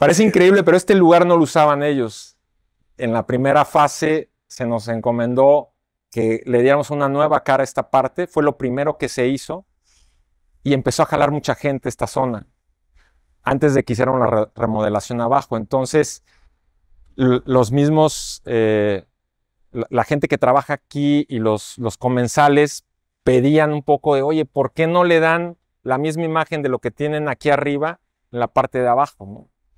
Parece eh, increíble, pero este lugar no lo usaban ellos. En la primera fase se nos encomendó que le diéramos una nueva cara a esta parte. Fue lo primero que se hizo y empezó a jalar mucha gente esta zona antes de que hicieran la remodelación abajo. Entonces, los mismos, eh, la, gente que trabaja aquí y los, comensales pedían un poco de, oye, ¿por qué no le dan la misma imagen de lo que tienen aquí arriba en la parte de abajo?